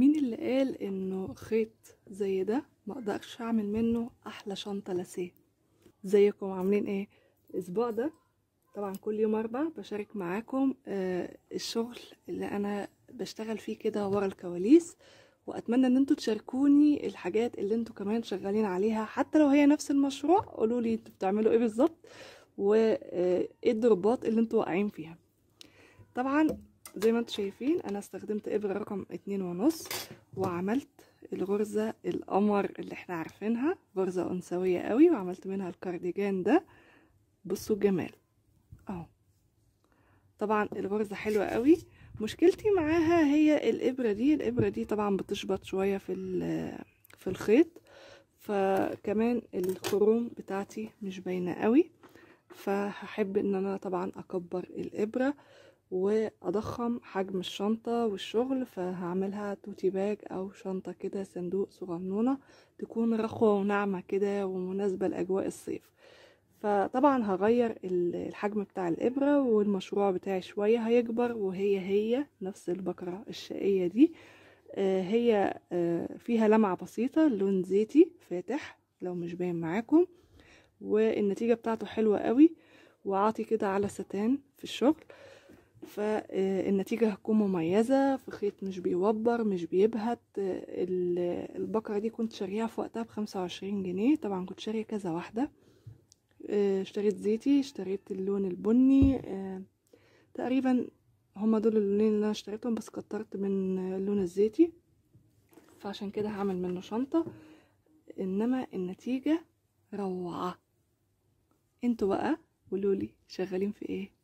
مين اللي قال انه خيط زي ده مقدرش اعمل منه احلى شنطه لاسيه زيكم عاملين ايه الاسبوع ده طبعا كل يوم اربع بشارك معاكم آه الشغل اللي انا بشتغل فيه كده ورا الكواليس واتمنى ان انتوا تشاركوني الحاجات اللي انتوا كمان شغالين عليها حتى لو هي نفس المشروع قولوا لي انتوا بتعملوا ايه بالظبط وايه الضربات اللي انتوا واقعين فيها طبعا زي ما انتم شايفين انا استخدمت ابره رقم اتنين ونص وعملت الغرزه القمر اللي احنا عارفينها غرزه انثويه قوي وعملت منها الكارديجان ده بصوا الجمال اهو طبعا الغرزه حلوه قوي مشكلتي معاها هي الابره دي الابره دي طبعا بتشبط شويه في في الخيط فكمان الخروم بتاعتي مش باينه قوي فهحب ان انا طبعا اكبر الابره واضخم حجم الشنطة والشغل فهعملها توتي باج او شنطة كده صندوق صغنونة تكون رخوة وناعمة كده ومناسبة لاجواء الصيف فطبعا هغير الحجم بتاع الابرة والمشروع بتاعي شوية هيكبر وهي هي نفس البكرة الشقية دي آه، هي آه، فيها لمعة بسيطة لون زيتي فاتح لو مش باين معاكم والنتيجة بتاعته حلوة قوي وعاطي كده على ستان في الشغل فالنتيجة هتكون مميزة في خيط مش بيوبر مش بيبهت البقرة دي كنت شاريها في وقتها بخمسة وعشرين جنيه طبعا كنت شارية كذا واحدة آه، اشتريت زيتي اشتريت اللون البني آه، تقريبا هما دول اللونين اللي انا اشتريتهم بس كترت من اللون الزيتي فعشان كده هعمل منه شنطة انما النتيجة روعة انتوا بقى قولولي شغالين في ايه